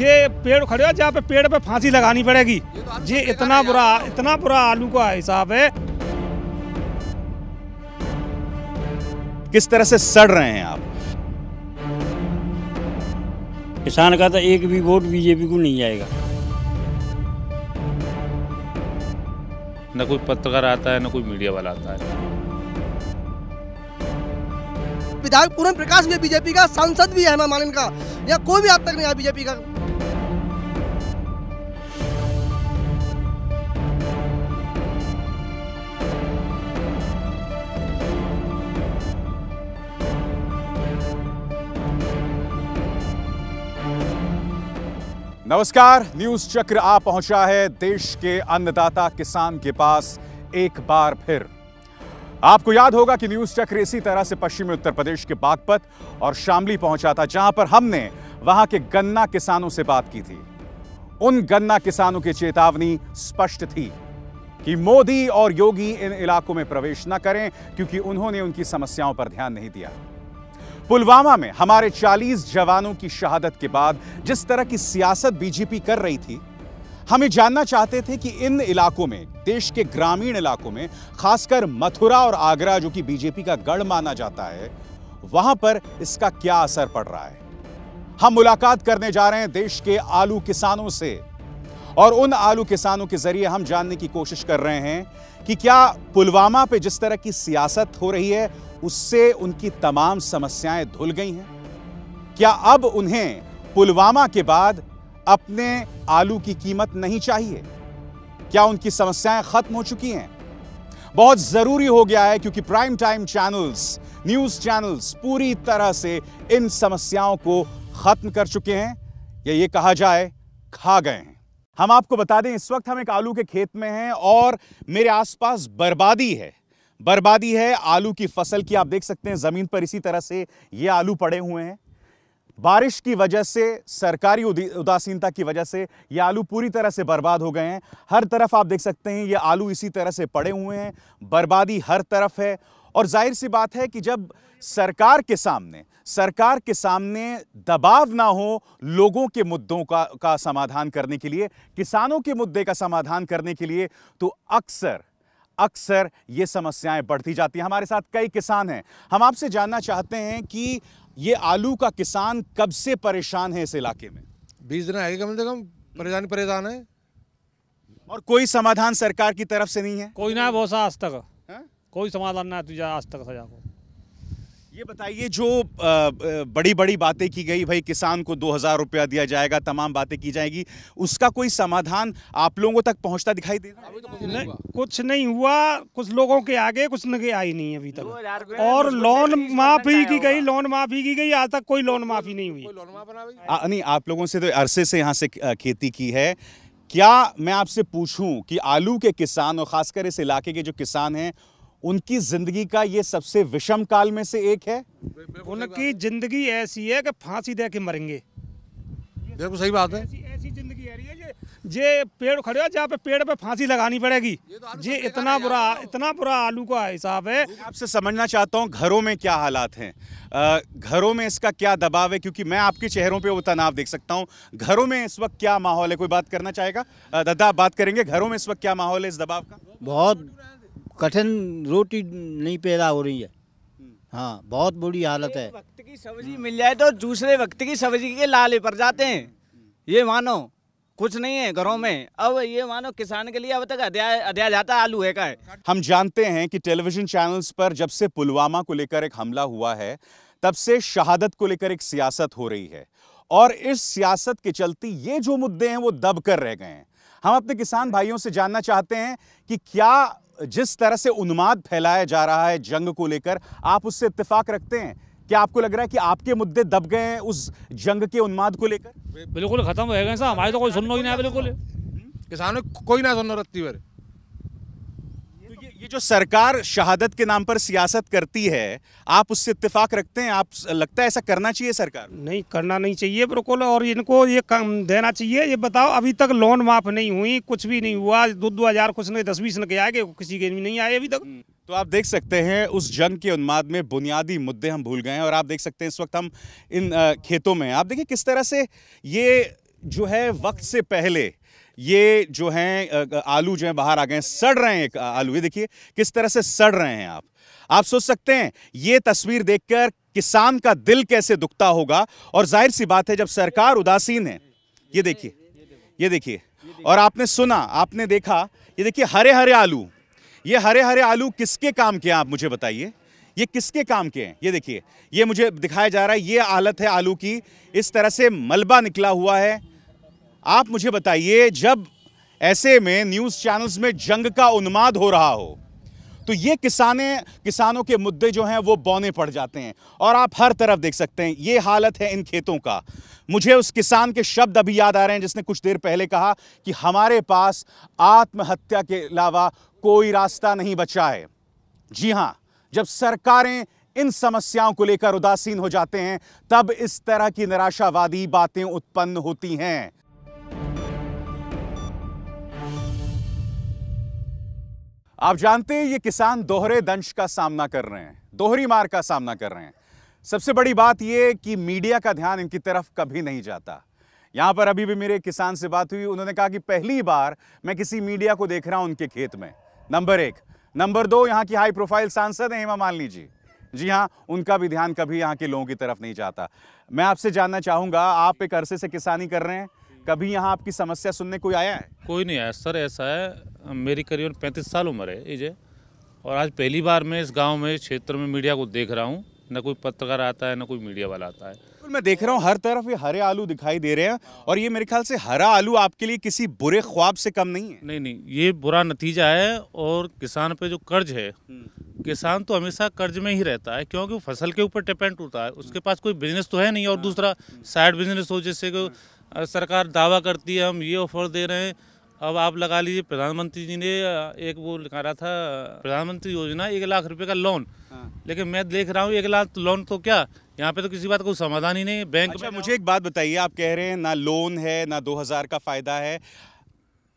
ये पेड़ खड़े हो जहाँ पे पेड़ पे फांसी लगानी पड़ेगी ये तो इतना बुरा इतना बुरा आलू का हिसाब है किस तरह से सड़ रहे हैं आप किसान का तो एक भी वोट बीजेपी को नहीं जाएगा न कोई पत्रकार आता है न कोई मीडिया वाला आता है विधायक पूरन प्रकाश भी बीजेपी का सांसद भी है हेमा मालिन का या कोई भी आप तक नहीं आया बीजेपी का नमस्कार न्यूज चक्र आ पहुंचा है देश के अन्नदाता किसान के पास एक बार फिर आपको याद होगा कि न्यूज चक्र इसी तरह से पश्चिमी उत्तर प्रदेश के बागपत और शामली पहुंचा था जहां पर हमने वहां के गन्ना किसानों से बात की थी उन गन्ना किसानों की चेतावनी स्पष्ट थी कि मोदी और योगी इन इलाकों में प्रवेश न करें क्योंकि उन्होंने उनकी समस्याओं पर ध्यान नहीं दिया पुलवामा में हमारे 40 जवानों की शहादत के बाद जिस तरह की सियासत बीजेपी कर रही थी हमें जानना चाहते थे कि इन इलाकों में देश के ग्रामीण इलाकों में खासकर मथुरा और आगरा जो कि बीजेपी का गढ़ माना जाता है वहां पर इसका क्या असर पड़ रहा है हम मुलाकात करने जा रहे हैं देश के आलू किसानों से और उन आलू किसानों के जरिए हम जानने की कोशिश कर रहे हैं कि क्या पुलवामा पे जिस तरह की सियासत हो रही है उससे उनकी तमाम समस्याएं धुल गई हैं क्या अब उन्हें पुलवामा के बाद अपने आलू की कीमत नहीं चाहिए क्या उनकी समस्याएं खत्म हो चुकी हैं बहुत जरूरी हो गया है क्योंकि prime time channels news channels पूरी तरह से इन समस्याओं को खत्म कर चुके हैं या ये कहा जाए खा गए हैं हम आपको बता दें इस वक्त हम एक आलू के खेत में हैं और मेरे आसपास बर्बादी है बर्बादी है आलू की फसल की आप देख सकते हैं ज़मीन पर इसी तरह से ये आलू पड़े हुए हैं बारिश की वजह से सरकारी उदासीनता की वजह से ये आलू पूरी तरह से बर्बाद हो गए हैं हर तरफ आप देख सकते हैं ये आलू इसी तरह से पड़े हुए हैं बर्बादी हर तरफ है और जाहिर सी बात है कि जब सरकार के सामने सरकार के सामने दबाव ना हो लोगों के मुद्दों का का समाधान करने के लिए किसानों के मुद्दे का समाधान करने के लिए तो अक्सर अक्सर ये समस्याएं बढ़ती जाती हैं हमारे साथ कई किसान हैं हम आपसे जानना चाहते हैं कि ये आलू का किसान कब से परेशान है इस इलाके में बीस दिन आएगा कम से कम परेशान परेशान है और कोई समाधान सरकार की तरफ से नहीं है कोई ना बहुत सा आज तक है? हाँ? कोई समाधान ना तुझे आज तक सजा को ये बताइए जो बड़ी बड़ी बातें की गई भाई किसान को दो हज़ार रुपया दिया जाएगा तमाम बातें की जाएगी उसका कोई समाधान आप लोगों तक पहुंचता दिखाई दे रहा है तो कुछ नहीं, कुछ नहीं हुआ कुछ लोगों के आगे कुछ नगे आई नहीं अभी तक और लोन माफी की गई लोन माफी की गई आज तक कोई लोन माफी नहीं हुई नहीं आप लोगों से तो अरसे से यहाँ से खेती की है क्या मैं आपसे पूछूं कि आलू के किसान और ख़ासकर इस इलाके के जो किसान हैं उनकी जिंदगी का ये सबसे विषम काल में से एक है उनकी जिंदगी ऐसी है कि फांसी दे के मरेंगे देखो सही बात है ऐसी जिंदगी आ रही है पेड़ खड़े हो जहाँ पे पेड़ पे फांसी लगानी पड़ेगी ये तो इतना बुरा इतना बुरा आलू का हिसाब है आपसे समझना चाहता हूँ घरों में क्या हालात हैं घरों में इसका क्या दबाव है क्योंकि मैं आपके चेहरों पे वो तनाव देख सकता हूँ घरों में इस वक्त क्या माहौल है कोई बात करना चाहेगा दादा आप बात करेंगे घरों में इस वक्त क्या माहौल है इस दबाव का बहुत कठिन रोटी नहीं पैदा हो रही है हाँ बहुत बुरी हालत है वक्त की सब्जी मिल जाए तो दूसरे वक्त की सब्जी के लाले पर जाते हैं ये मानो कुछ नहीं है घरों में अब ये मानो किसान के लिए अब तक अध्याय जाता आलू है का है हम जानते हैं कि टेलीविजन चैनल्स पर जब से पुलवामा को लेकर एक हमला हुआ है तब से शहादत को लेकर एक सियासत हो रही है और इस सियासत के चलते ये जो मुद्दे हैं वो दब कर रह गए हैं हम अपने किसान भाइयों से जानना चाहते हैं कि क्या जिस तरह से उन्माद फैलाया जा रहा है जंग को लेकर आप उससे इतफाक रखते हैं क्या आपको लग रहा है कि आपके मुद्दे दब गए हैं उस जंग के उन्माद को लेकर बिल्कुल खत्म हो गए हमारे तो कोई सुनना ही नहीं है बिल्कुल किसानों कोई ना सुनना रत्ती है ये जो सरकार शहादत के नाम पर सियासत करती है आप उससे इत्तेफाक रखते हैं आप लगता है ऐसा करना चाहिए सरकार नहीं करना नहीं चाहिए बिल्कुल और इनको ये कम देना चाहिए ये बताओ अभी तक लोन माफ नहीं हुई कुछ भी नहीं हुआ दो दो हज़ार कुछ नहीं दस बीस नए आए किसी के नहीं आए अभी तक हम्म, तो आप देख सकते हैं उस जंग के उन्माद में बुनियादी मुद्दे हम भूल गए हैं और आप देख सकते हैं इस वक्त हम इन खेतों में आप देखिए किस तरह से ये जो है वक्त से पहले ये जो हैं आलू जो है बाहर आ गए सड़ रहे हैं आलू ये देखिए किस तरह से सड़ रहे हैं आप आप सोच सकते हैं ये तस्वीर देखकर किसान का दिल कैसे दुखता होगा और जाहिर सी बात है जब सरकार उदासीन है ये देखिए ये देखिए और आपने सुना आपने देखा ये देखिए हरे हरे आलू ये हरे हरे आलू किसके काम के हैं आप मुझे बताइए ये किसके काम के हैं ये देखिए ये मुझे दिखाया जा रहा है ये हालत है आलू की इस तरह से मलबा निकला हुआ है आप मुझे बताइए जब ऐसे में न्यूज़ चैनल्स में जंग का उन्माद हो रहा हो तो ये किसाने किसानों के मुद्दे जो हैं वो बौने पड़ जाते हैं और आप हर तरफ देख सकते हैं ये हालत है इन खेतों का मुझे उस किसान के शब्द अभी याद आ रहे हैं जिसने कुछ देर पहले कहा कि हमारे पास आत्महत्या के अलावा कोई रास्ता नहीं बचा है जी हाँ जब सरकारें इन समस्याओं को लेकर उदासीन हो जाते हैं तब इस तरह की निराशावादी बातें उत्पन्न होती हैं आप जानते हैं ये किसान दोहरे दंश का सामना कर रहे हैं दोहरी मार का सामना कर रहे हैं सबसे बड़ी बात यह कि मीडिया का ध्यान इनकी तरफ कभी नहीं जाता यहाँ पर अभी भी मेरे किसान से बात हुई उन्होंने कहा कि पहली बार मैं किसी मीडिया को देख रहा हूँ उनके खेत में नंबर एक नंबर दो यहाँ की हाई प्रोफाइल सांसद हैं हेमा मालिनी जी जी हाँ उनका भी ध्यान कभी यहाँ के लोगों की तरफ नहीं जाता मैं आपसे जानना चाहूँगा आप एक अरसे से किसानी कर रहे हैं कभी यहाँ आपकी समस्या सुनने कोई आया है कोई नहीं आया सर ऐसा है मेरी करीबन पैंतीस साल उम्र है इजे और आज पहली बार मैं इस गांव में क्षेत्र में मीडिया को देख रहा हूँ न कोई पत्रकार आता है ना कोई मीडिया वाला आता है मैं देख रहा हूँ हर तरफ ये हरे आलू दिखाई दे रहे हैं और ये मेरे ख्याल से हरा आलू आपके लिए किसी बुरे ख्वाब से कम नहीं है नहीं नहीं ये बुरा नतीजा है और किसान पे जो कर्ज है हम्म। किसान तो हमेशा कर्ज में ही रहता है क्योंकि फसल के ऊपर डिपेंड होता है उसके पास कोई बिजनेस तो है नहीं और हाँ। दूसरा साइड बिजनेस हो जैसे कि हाँ। सरकार दावा करती है हम ये ऑफर दे रहे हैं अब आप लगा लीजिए प्रधानमंत्री जी ने एक वो लिखा रहा था प्रधानमंत्री योजना एक लाख रुपए का लोन हाँ। लेकिन मैं देख रहा हूँ एक लाख लोन तो, तो क्या यहाँ पे तो किसी बात का समाधान ही नहीं बैंक अच्छा, मुझे एक बात बताइए आप कह रहे हैं ना लोन है ना दो हज़ार का फ़ायदा है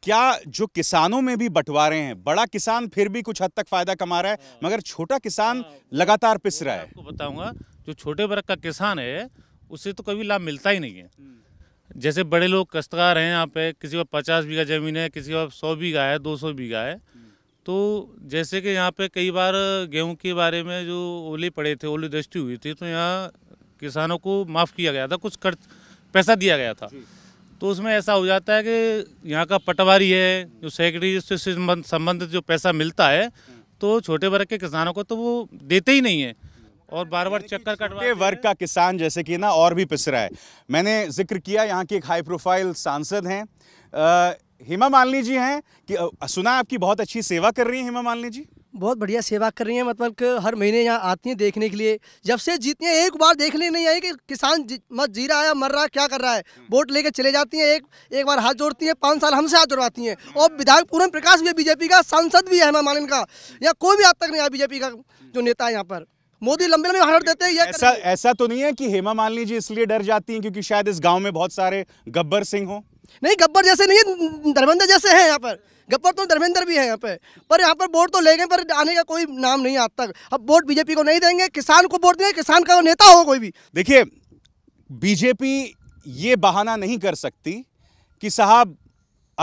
क्या जो किसानों में भी बंटवारे हैं बड़ा किसान फिर भी कुछ हद तक फ़ायदा कमा रहा है हाँ। मगर छोटा किसान हाँ, लगातार पिस रहा है आपको बताऊँगा जो छोटे वर्ग का किसान है उसे तो कभी लाभ मिलता ही नहीं है हम्म। जैसे बड़े लोग कश्तकार हैं यहाँ पे किसी का पचास बीघा ज़मीन है किसी का सौ बीघा है दो सौ बीघा है तो जैसे कि यहाँ पे कई बार गेहूं के बारे में जो ओले पड़े थे ओले दृष्टि हुई थी तो यहाँ किसानों को माफ़ किया गया था कुछ खर्च पैसा दिया गया था तो उसमें ऐसा हो जाता है कि यहाँ का पटवारी है जो सेक्रेटरी से संबंधित जो पैसा मिलता है हाँ। तो छोटे वर्ग के किसानों को तो वो देते ही नहीं है और बार बार चक्कर कटवाते वर्ग का किसान जैसे कि ना और भी पिस रहा है मैंने जिक्र किया यहाँ के एक हाई प्रोफाइल सांसद हैं हेमा मालिनी जी हैं कि सुना आपकी बहुत अच्छी सेवा कर रही हैं हेमा मालिनी जी बहुत बढ़िया सेवा कर रही हैं मतलब कि हर महीने यहाँ आती हैं देखने के लिए जब से जीती हैं एक बार देखने नहीं आई कि किसान मत जी रहा है मर रहा है क्या कर रहा है हम्म। वोट लेके चले जाती हैं एक एक बार हाथ जोड़ती हैं पाँच साल हमसे हाथ जोड़वाती हैं और विधायक पूरन प्रकाश भी बीजेपी का सांसद भी है हेमा मालिन का यहाँ कोई भी आज तक नहीं आया बीजेपी का जो नेता है यहाँ पर मोदी लंबे लंबे भाषण देते हैं ऐसा ऐसा तो नहीं है कि हेमा मालिनी जी इसलिए डर जाती हैं क्योंकि शायद इस गांव में बहुत सारे गब्बर सिंह हो नहीं गब्बर जैसे नहीं धर्मेंद्र जैसे हैं यहाँ पर गब्बर तो धर्मेंद्र भी है यहाँ पे पर यहाँ पर वोट तो गए पर आने का कोई नाम नहीं आज तक अब वोट बीजेपी को नहीं देंगे किसान को वोट देंगे किसान का नेता हो कोई भी देखिए बीजेपी ये बहाना नहीं कर सकती कि साहब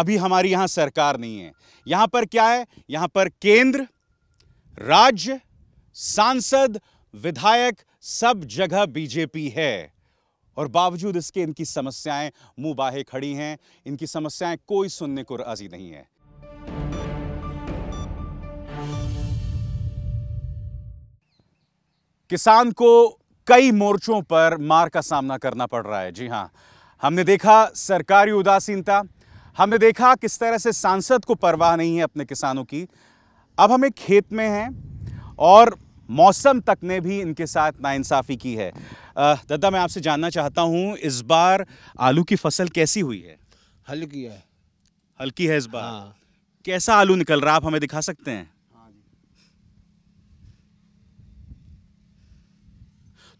अभी हमारी यहाँ सरकार नहीं है यहाँ पर क्या है यहाँ पर केंद्र राज्य सांसद विधायक सब जगह बीजेपी है और बावजूद इसके इनकी समस्याएं मुंह बाहे खड़ी हैं इनकी समस्याएं कोई सुनने को राजी नहीं है किसान को कई मोर्चों पर मार का सामना करना पड़ रहा है जी हां हमने देखा सरकारी उदासीनता हमने देखा किस तरह से सांसद को परवाह नहीं है अपने किसानों की अब हम एक खेत में हैं और मौसम तक ने भी इनके साथ नाइंसाफ़ी की है दादा मैं आपसे जानना चाहता हूँ इस बार आलू की फसल कैसी हुई है हल्की है हल्की है इस बार हाँ। कैसा आलू निकल रहा आप हमें दिखा सकते हैं हाँ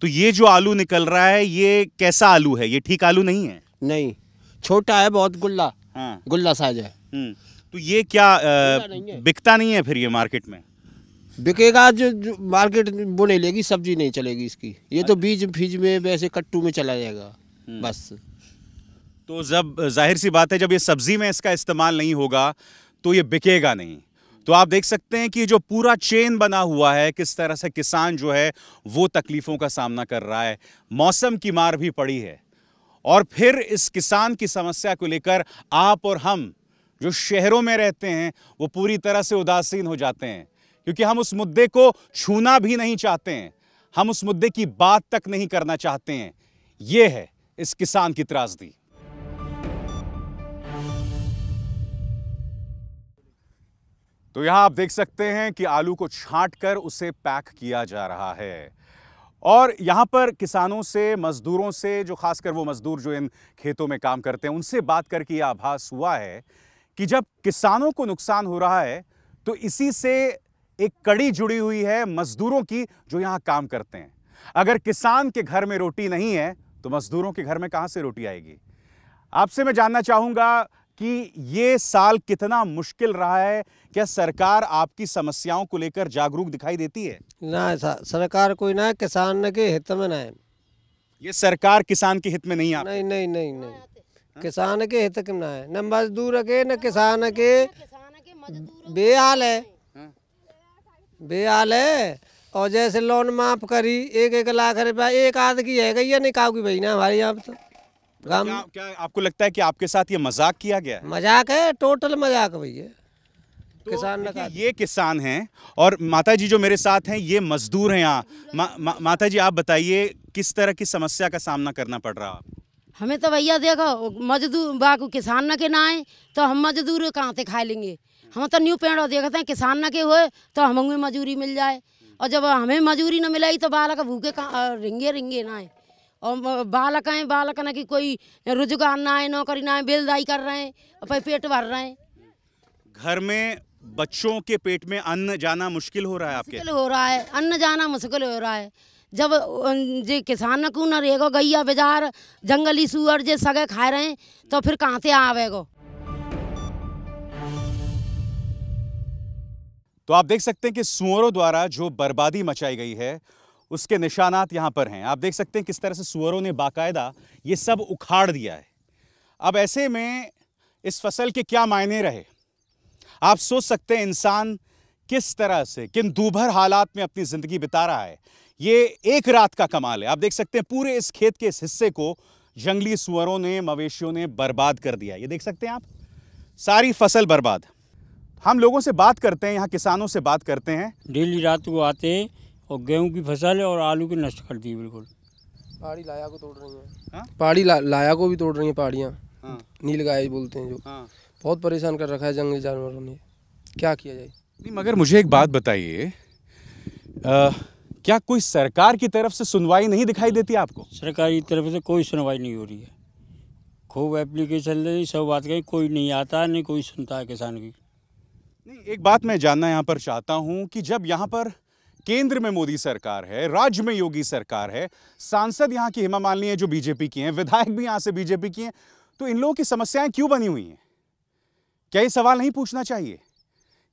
तो ये जो आलू निकल रहा है ये कैसा आलू है ये ठीक आलू नहीं है नहीं छोटा है बहुत गुल्ला हाँ। गुल्ला साज है हम्म, तो ये क्या आ, नहीं बिकता नहीं है फिर ये मार्केट में बिकेगा जो, जो मार्केट वो नहीं लेगी सब्जी नहीं चलेगी इसकी ये तो अच्छा। बीज फीज में वैसे कट्टू में चला जाएगा हम्म। बस तो जब जाहिर सी बात है जब ये सब्जी में इसका इस्तेमाल नहीं होगा तो ये बिकेगा नहीं तो आप देख सकते हैं कि जो पूरा चेन बना हुआ है किस तरह से किसान जो है वो तकलीफ़ों का सामना कर रहा है मौसम की मार भी पड़ी है और फिर इस किसान की समस्या को लेकर आप और हम जो शहरों में रहते हैं वो पूरी तरह से उदासीन हो जाते हैं क्योंकि हम उस मुद्दे को छूना भी नहीं चाहते हैं हम उस मुद्दे की बात तक नहीं करना चाहते हैं यह है इस किसान की त्रासदी तो यहां आप देख सकते हैं कि आलू को छाट कर उसे पैक किया जा रहा है और यहाँ पर किसानों से मज़दूरों से जो खासकर वो मज़दूर जो इन खेतों में काम करते हैं उनसे बात करके ये आभास हुआ है कि जब किसानों को नुकसान हो रहा है तो इसी से एक कड़ी जुड़ी हुई है मजदूरों की जो यहां काम करते हैं अगर किसान के घर में रोटी नहीं है तो मजदूरों के घर में कहां से रोटी आएगी आपसे मैं जानना चाहूंगा कि ये साल कितना मुश्किल रहा है क्या सरकार आपकी समस्याओं को लेकर जागरूक दिखाई देती है ना सरकार कोई ना किसान के हित में ना है ये सरकार किसान के हित में नहीं आती नहीं नहीं नहीं नहीं हाँ, तो- हाँ? किसान के हित में ना है न मजदूर के न किसान के बेहाल है बेहाल है और जैसे लोन माफ करी एक एक लाख रुपया एक आध की है गई निकाह की भाई ना हमारे यहाँ तो क्या, क्या आपको लगता है कि आपके साथ ये मजाक किया गया मजाक है टोटल मजाक भैया तो किसान ये किसान हैं और माता जी जो मेरे साथ हैं ये मजदूर हैं यहाँ मा, मा, माता जी आप बताइए किस तरह की समस्या का सामना करना पड़ रहा है हमें तो भैया देखो मजदूर बाकू किसान न के ना आए तो हम मजदूर कहाँ से खा लेंगे हम तो न्यू पेड़ देखते हैं किसान ना के हुए तो हमें मजूरी मिल जाए और जब हमें मजूरी ना मिलाई तो बालक भूखे कहाँ रिंगे रिंगे ना है और बालक हैं बालक ना कि कोई रोजगार ना है नौकरी ना है बेलदाई कर रहे हैं अपने पेट भर रहे हैं घर में बच्चों के पेट में अन्न जाना मुश्किल हो रहा है आपके मुश्किल हो रहा है अन्न जाना मुश्किल हो रहा है जब जे किसान को न रहेगा गैया बाजार जंगली सुअर जे सगे खा रहे हैं तो फिर कहाँ से आवेगा तो आप देख सकते हैं कि सुअरों द्वारा जो बर्बादी मचाई गई है उसके निशानात यहाँ पर हैं आप देख सकते हैं किस तरह से सुअरों ने बाकायदा ये सब उखाड़ दिया है अब ऐसे में इस फसल के क्या मायने रहे आप सोच सकते हैं इंसान किस तरह से किन दूभर हालात में अपनी ज़िंदगी बिता रहा है ये एक रात का कमाल है आप देख सकते हैं पूरे इस खेत के इस हिस्से को जंगली सुअरों ने मवेशियों ने बर्बाद कर दिया ये देख सकते हैं आप सारी फसल बर्बाद हम लोगों से बात करते हैं यहाँ किसानों से बात करते हैं डेली रात को आते हैं और गेहूँ की फसल और आलू की नष्ट कर दी बिल्कुल पहाड़ी लाया को तोड़ रही है हाँ? पहाड़ी ला, लाया को भी तोड़ रही है पहाड़ियाँ हाँ। नील गाय बोलते हैं जो हाँ। बहुत परेशान कर रखा है जंगली जानवरों ने क्या किया जाए नहीं मगर मुझे एक बात बताइए क्या कोई सरकार की तरफ से सुनवाई नहीं दिखाई देती आपको सरकार की तरफ से कोई सुनवाई नहीं हो रही है खूब एप्लीकेशन दे सब बात कही कोई नहीं आता नहीं कोई सुनता है किसान की नहीं एक बात मैं जानना यहाँ पर चाहता हूँ कि जब यहाँ पर केंद्र में मोदी सरकार है राज्य में योगी सरकार है सांसद यहाँ की हेमा मालिनी है जो बीजेपी की हैं विधायक भी यहाँ से बीजेपी की हैं तो इन लोगों की समस्याएं क्यों बनी हुई हैं क्या ये सवाल नहीं पूछना चाहिए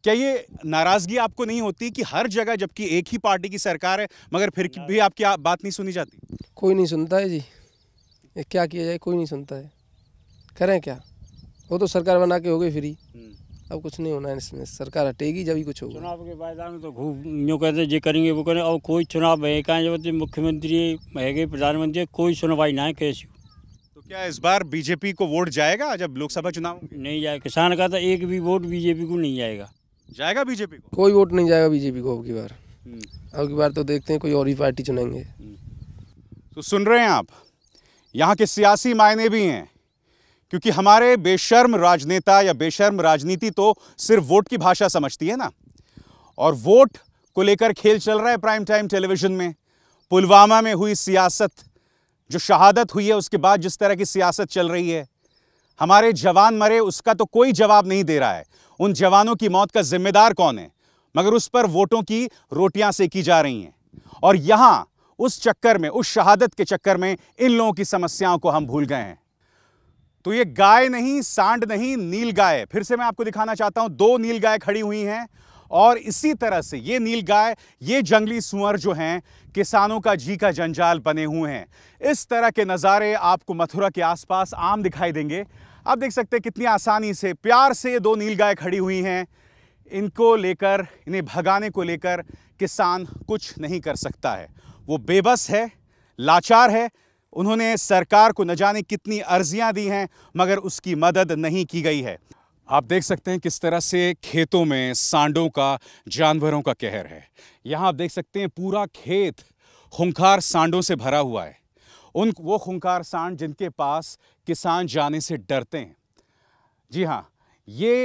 क्या ये नाराज़गी आपको नहीं होती कि हर जगह जबकि एक ही पार्टी की सरकार है मगर फिर भी आपकी आप बात नहीं सुनी जाती कोई नहीं सुनता है जी क्या किया जाए कोई नहीं सुनता है करें क्या वो तो सरकार बना के हो गई फ्री हम्म। अब कुछ नहीं होना है इसमें सरकार हटेगी जब ही कुछ होगा चुनाव के मैदान में तो घूम जो कहते जे करेंगे वो करेंगे और कोई चुनाव है कहाँ जब मुख्यमंत्री है प्रधानमंत्री कोई सुनवाई ना है कैसे तो क्या इस बार बीजेपी को वोट जाएगा जब लोकसभा चुनाव नहीं जाएगा किसान का तो एक भी वोट बीजेपी को नहीं जाएगा जाएगा बीजेपी को कोई वोट नहीं जाएगा बीजेपी को अब की बार हम्म। अब की बार तो देखते हैं कोई और ही पार्टी चुनेंगे हम्म। तो सुन रहे हैं आप यहाँ के सियासी मायने भी हैं क्योंकि हमारे बेशर्म राजनेता या बेशर्म राजनीति तो सिर्फ वोट की भाषा समझती है ना और वोट को लेकर खेल चल रहा है प्राइम टाइम टेलीविजन में पुलवामा में हुई सियासत जो शहादत हुई है उसके बाद जिस तरह की सियासत चल रही है हमारे जवान मरे उसका तो कोई जवाब नहीं दे रहा है उन जवानों की मौत का जिम्मेदार कौन है मगर उस पर वोटों की रोटियां सेकी जा रही हैं और यहाँ उस चक्कर में उस शहादत के चक्कर में इन लोगों की समस्याओं को हम भूल गए हैं तो ये गाय नहीं सांड नहीं नील गाय फिर से मैं आपको दिखाना चाहता हूं दो नील गाय खड़ी हुई हैं और इसी तरह से ये नील गाय ये जंगली सुअर जो हैं किसानों का जी का जंजाल बने हुए हैं इस तरह के नज़ारे आपको मथुरा के आसपास आम दिखाई देंगे आप देख सकते हैं कितनी आसानी से प्यार से दो नील गाय खड़ी हुई हैं इनको लेकर इन्हें भगाने को लेकर किसान कुछ नहीं कर सकता है वो बेबस है लाचार है उन्होंने सरकार को न जाने कितनी अर्जियां दी हैं मगर उसकी मदद नहीं की गई है आप देख सकते हैं किस तरह से खेतों में सांडों का जानवरों का कहर है यहाँ आप देख सकते हैं पूरा खेत खुंखार सांडों से भरा हुआ है उन वो खुंखार सांड जिनके पास किसान जाने से डरते हैं जी हाँ ये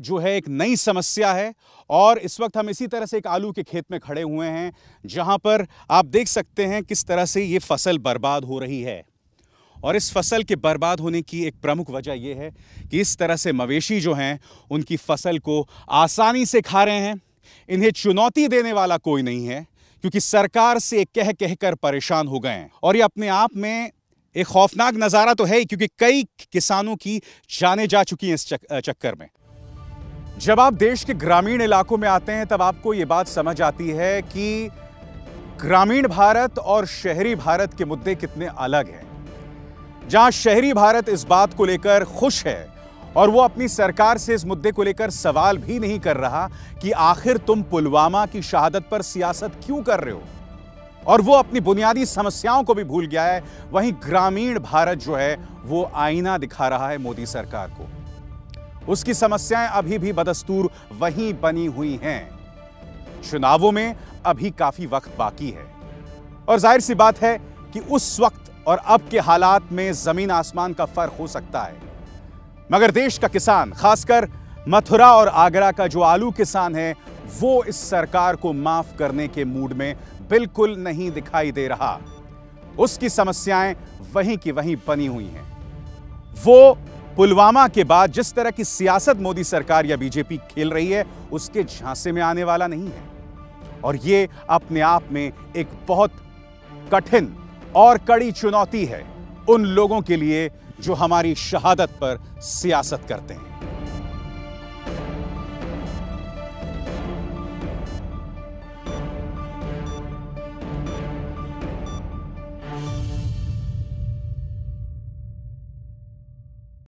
जो है एक नई समस्या है और इस वक्त हम इसी तरह से एक आलू के खेत में खड़े हुए हैं जहां पर आप देख सकते हैं किस तरह से ये फसल बर्बाद हो रही है और इस फसल के बर्बाद होने की एक प्रमुख वजह यह है कि इस तरह से मवेशी जो हैं उनकी फसल को आसानी से खा रहे हैं इन्हें चुनौती देने वाला कोई नहीं है क्योंकि सरकार से कह कह कर परेशान हो गए हैं और ये अपने आप में एक खौफनाक नज़ारा तो है ही क्योंकि कई किसानों की जाने जा चुकी हैं इस चक्कर में जब आप देश के ग्रामीण इलाकों में आते हैं तब आपको ये बात समझ आती है कि ग्रामीण भारत और शहरी भारत के मुद्दे कितने अलग हैं जहां शहरी भारत इस बात को लेकर खुश है और वो अपनी सरकार से इस मुद्दे को लेकर सवाल भी नहीं कर रहा कि आखिर तुम पुलवामा की शहादत पर सियासत क्यों कर रहे हो और वो अपनी बुनियादी समस्याओं को भी भूल गया है वहीं ग्रामीण भारत जो है वो आईना दिखा रहा है मोदी सरकार को उसकी समस्याएं अभी भी बदस्तूर वहीं बनी हुई हैं चुनावों में अभी काफी वक्त बाकी है और जाहिर सी बात है कि उस वक्त और अब के हालात में जमीन आसमान का फर्क हो सकता है मगर देश का किसान खासकर मथुरा और आगरा का जो आलू किसान है वो इस सरकार को माफ करने के मूड में बिल्कुल नहीं दिखाई दे रहा उसकी समस्याएं वहीं की वहीं बनी हुई हैं वो पुलवामा के बाद जिस तरह की सियासत मोदी सरकार या बीजेपी खेल रही है उसके झांसे में आने वाला नहीं है और ये अपने आप में एक बहुत कठिन और कड़ी चुनौती है उन लोगों के लिए जो हमारी शहादत पर सियासत करते हैं